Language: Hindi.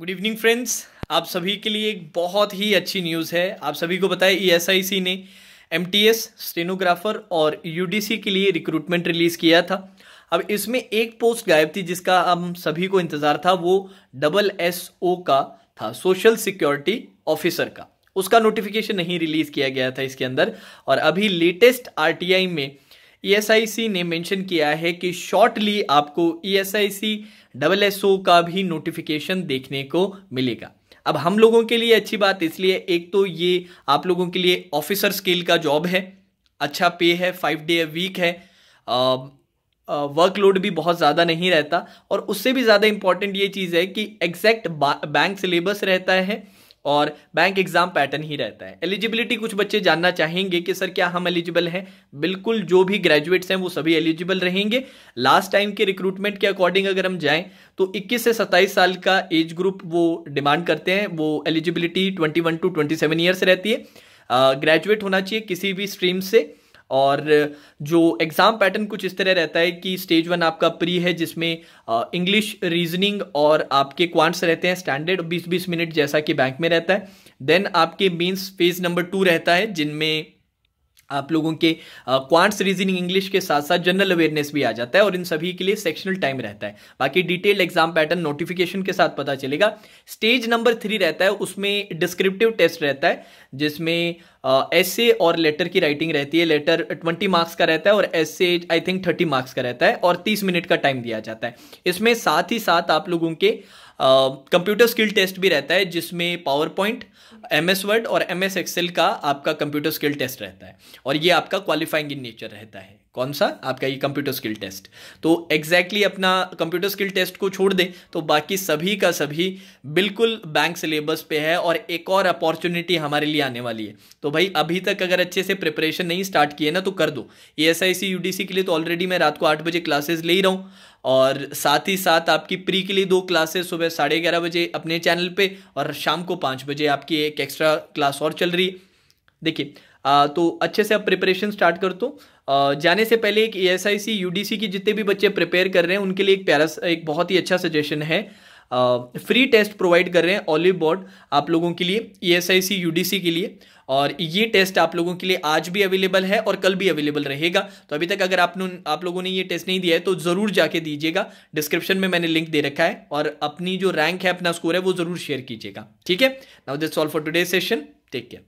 गुड इवनिंग फ्रेंड्स आप सभी के लिए एक बहुत ही अच्छी न्यूज़ है आप सभी को बताया ईएसआईसी e ने एमटीएस स्टेनोग्राफर और यूडीसी के लिए रिक्रूटमेंट रिलीज़ किया था अब इसमें एक पोस्ट गायब थी जिसका हम सभी को इंतज़ार था वो डबल एस ओ का था सोशल सिक्योरिटी ऑफिसर का उसका नोटिफिकेशन नहीं रिलीज़ किया गया था इसके अंदर और अभी लेटेस्ट आई में ईएसआईसी e ने मेंशन किया है कि शॉर्टली आपको ईएसआईसी e डबल का भी नोटिफिकेशन देखने को मिलेगा अब हम लोगों के लिए अच्छी बात इसलिए एक तो ये आप लोगों के लिए ऑफिसर स्केल का जॉब है अच्छा पे है फाइव डे वीक है वर्कलोड भी बहुत ज़्यादा नहीं रहता और उससे भी ज़्यादा इंपॉर्टेंट ये चीज़ है कि एग्जैक्ट बैंक सिलेबस रहता है और बैंक एग्जाम पैटर्न ही रहता है एलिजिबिलिटी कुछ बच्चे जानना चाहेंगे कि सर क्या हम एलिजिबल हैं बिल्कुल जो भी ग्रेजुएट्स हैं वो सभी एलिजिबल रहेंगे लास्ट टाइम के रिक्रूटमेंट के अकॉर्डिंग अगर हम जाएं तो 21 से 27 साल का एज ग्रुप वो डिमांड करते हैं वो eligibility twenty to twenty years रहती है ग्रेजुएट होना चाहिए किसी भी स्ट्रीम से और जो एग्ज़ाम पैटर्न कुछ इस तरह रहता है कि स्टेज वन आपका प्री है जिसमें इंग्लिश रीजनिंग और आपके क्वांट्स रहते हैं स्टैंडर्ड बीस बीस मिनट जैसा कि बैंक में रहता है देन आपके मीन्स फेज नंबर टू रहता है जिनमें आप लोगों के क्वांट्स रीजनिंग इंग्लिश के साथ साथ जनरल अवेयरनेस भी आ जाता है और इन सभी के लिए सेक्शनल टाइम रहता है बाकी डिटेल्ड एग्जाम पैटर्न नोटिफिकेशन के साथ पता चलेगा स्टेज नंबर थ्री रहता है उसमें डिस्क्रिप्टिव टेस्ट रहता है जिसमें ऐसे और लेटर की राइटिंग रहती है लेटर ट्वेंटी मार्क्स का रहता है और ऐसे आई थिंक थर्टी मार्क्स का रहता है और तीस मिनट का टाइम दिया जाता है इसमें साथ ही साथ आप लोगों के कंप्यूटर स्किल टेस्ट भी रहता है जिसमें PowerPoint M S Word और एम एस एक्सेल का आपका कंप्यूटर स्किल टेस्ट रहता है और ये आपका क्वालिफाइंग इन नेचर रहता है कौन सा आपका ये कंप्यूटर स्किल टेस्ट तो एग्जैक्टली exactly अपना कंप्यूटर स्किल टेस्ट को छोड़ दें तो बाकी सभी का सभी बिल्कुल बैंक सिलेबस पे है और एक और अपॉर्चुनिटी हमारे लिए आने वाली है तो भाई अभी तक अगर अच्छे से प्रिपरेशन नहीं स्टार्ट किए ना तो कर दो E S I C U D C के लिए तो ऑलरेडी मैं रात को आठ बजे क्लासेज ले ही रहा हूँ और साथ ही साथ आपकी प्री के लिए दो क्लासेस सुबह साढ़े ग्यारह बजे अपने चैनल पे और शाम को पाँच बजे आपकी एक एक्स्ट्रा क्लास और चल रही है देखिए आ, तो अच्छे से आप प्रिपरेशन स्टार्ट कर दो जाने से पहले एक S I C U D C की जितने भी बच्चे प्रिपेयर कर रहे हैं उनके लिए एक प्यारा एक बहुत ही अच्छा सजेशन है फ्री टेस्ट प्रोवाइड कर रहे हैं ऑलिव बोर्ड आप लोगों के लिए E S I C U D C के लिए और ये टेस्ट आप लोगों के लिए आज भी अवेलेबल है और कल भी अवेलेबल रहेगा तो अभी तक अगर आपने आप लोगों ने ये टेस्ट नहीं दिया है तो ज़रूर जाके दीजिएगा डिस्क्रिप्शन में मैंने लिंक दे रखा है और अपनी जो रैंक है अपना स्कोर है वो ज़रूर शेयर कीजिएगा ठीक है now this all for today session take care